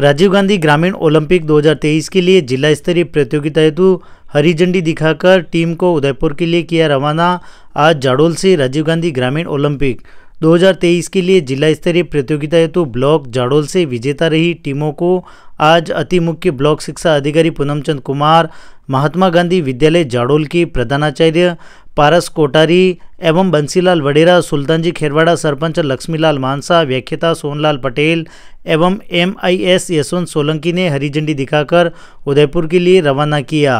राजीव गांधी ग्रामीण ओलंपिक 2023 के लिए जिला स्तरीय प्रतियोगिता हेतु हरी झंडी दिखाकर टीम को उदयपुर के लिए किया रवाना आज जाडोल से राजीव गांधी ग्रामीण ओलंपिक 2023 के लिए जिला स्तरीय प्रतियोगिता हेतु ब्लॉक जाडोल से विजेता रही टीमों को आज अति मुख्य ब्लॉक शिक्षा अधिकारी पूनमचंद कुमार महात्मा गांधी विद्यालय जाडोल के प्रधानाचार्य पारस कोटारी एवं बंसीलाल वडेरा सुल्तानजी खेरवाड़ा सरपंच लक्ष्मीलाल मानसा व्याख्यता सोनलाल पटेल एवं एमआईएस यशवंत सोलंकी ने हरी झंडी दिखाकर उदयपुर के लिए रवाना किया